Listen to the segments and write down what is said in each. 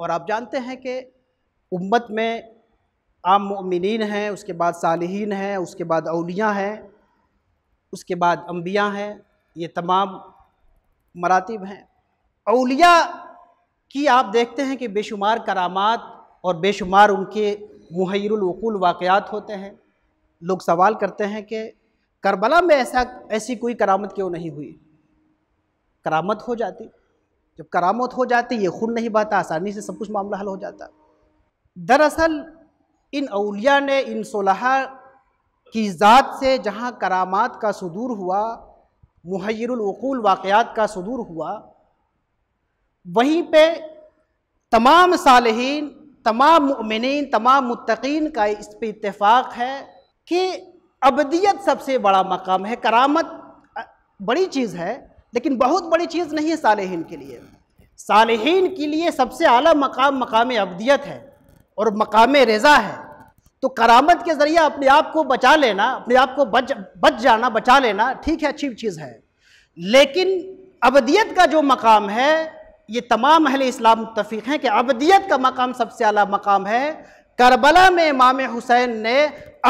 और आप जानते हैं कि उम्मत में आम ममिन हैं उसके बाद सालहीन हैं उसके बाद अलिया हैं उसके बाद अम्बिया हैं ये तमाम मरातब हैं अलिया की आप देखते हैं कि बेशुमार करामात और बेशुमार उनके मुहैरवकूल वाक़ात होते हैं लोग सवाल करते हैं कि करबला में ऐसा ऐसी कोई करामत क्यों नहीं हुई करामत हो जाती जब करामत हो जाती ये खून नहीं बहता आसानी से सब कुछ मामला हल हो जाता दरअसल इन अलिया ने इन सोलह की ज़ात से जहाँ करामात का सदूर हुआ महरकूल वाक़ात का सदूर हुआ वहीं पे तमाम सालहन तमाम मुमिन तमाम मुतकीन का इस पर इतफ़ाक़ है कि अबदियत सबसे बड़ा मकाम है करामत बड़ी चीज़ है लेकिन बहुत बड़ी चीज़ नहीं है साल के लिए सालहन के लिए सबसे अला मकाम मकाम अबदियत है और मकाम रज़ा है तो करामत के ज़रिए अपने आप को बचा लेना अपने आप को बच बच जाना बचा लेना ठीक है अच्छी चीज़ है लेकिन अबदियत का जो मकाम है ये तमाम अहले इस्लाम मुतफ़ हैं कि अबदियत का मकाम सबसे अला मकाम है करबला में इमाम हुसैन ने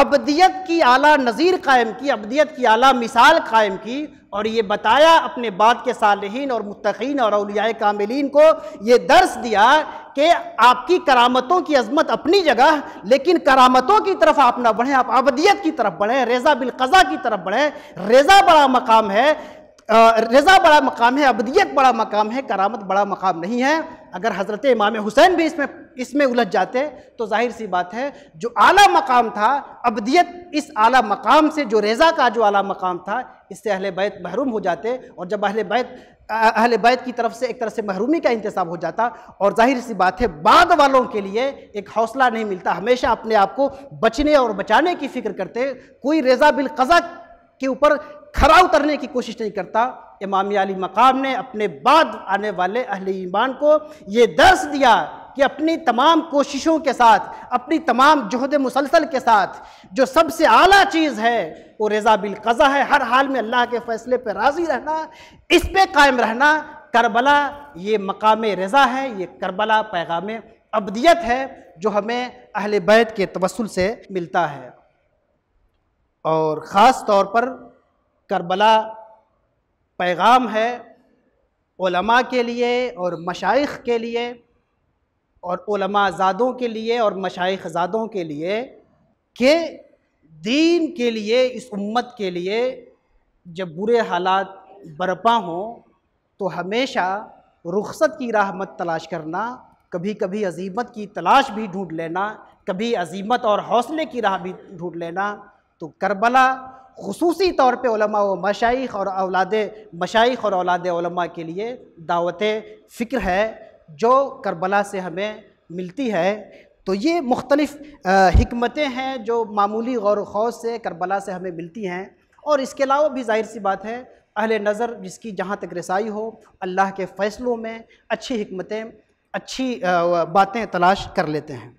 अबदियत की आला नज़ीर कायम की अबदियत की आला मिसाल कायम की और ये बताया अपने बाद के सालहीन और मुतकीन और अलिया कामिलीन को ये दर्स दिया कि आपकी करामतों की अजमत अपनी जगह लेकिन करामतों की तरफ आप ना बढ़ें आप अबदियत की तरफ बढ़ें रेज़ा बिलकज़ा की तरफ बढ़ें रेज़ा बड़ा मकाम है रेज़ा बड़ा मकाम है अबदियत बड़ा मकाम है करामत बड़ा मकाम नहीं है अगर हज़रत इमाम हुसैन भी इसमें इसमें उलझ जाते तो जाहिर सी बात है जो आला मकाम था अबदियत इस आला मकाम से जो रेज़ा का जो आला मकाम था इससे अहले बैत महरूम हो जाते और जब अहले बैत अहल बैत की तरफ से एक तरह से महरूमी का इंतसाब हो जाता और जाहिर सी बात है बाद वालों के लिए एक हौसला नहीं मिलता हमेशा अपने आप को बचने और बचाने की फ़िक्र करते कोई रेज़ा बिल कज़ा के ऊपर खरा उतरने की कोशिश नहीं करता इमाम अली मकाम ने अपने बाद आने वाले अहले ईमान को ये दर्श दिया कि अपनी तमाम कोशिशों के साथ अपनी तमाम जहद मुसलसल के साथ जो सबसे आला चीज़ है वो रज़ा कज़ा है हर हाल में अल्लाह के फ़ैसले पर राज़ी रहना इस पर कायम रहना करबला ये मकाम रज़ा है ये करबला पैगाम अबदियत है जो हमें अहल बैत के तवसल से मिलता है और ख़ास तौर पर करबला पैगाम है के लिए और मशाइ के लिए और ज़ादों के लिए और ज़ादों के लिए के दीन के लिए इस उम्मत के लिए जब बुरे हालात बरपा हों तो हमेशा रुखसत की राह मत तलाश करना कभी कभी अजीमत की तलाश भी ढूंढ लेना कभी अजीमत और हौसले की राह भी ढूंढ लेना तो करबला खसूसी तौर पर व मशाइ और औलाद मशाइ और औलाद के लिए दावत फ़िक्र है जो करबला से हमें मिलती है तो ये मुख्तलिफ़ हमतें हैं जो मामूली गौर खौज से करबला से हमें मिलती हैं और इसके अलावा भी जाहिर सी बात है अहल नज़र जिसकी जहाँ तक रसाई हो अल्लाह के फ़ैसलों में अच्छी हमतें अच्छी बातें तलाश कर लेते हैं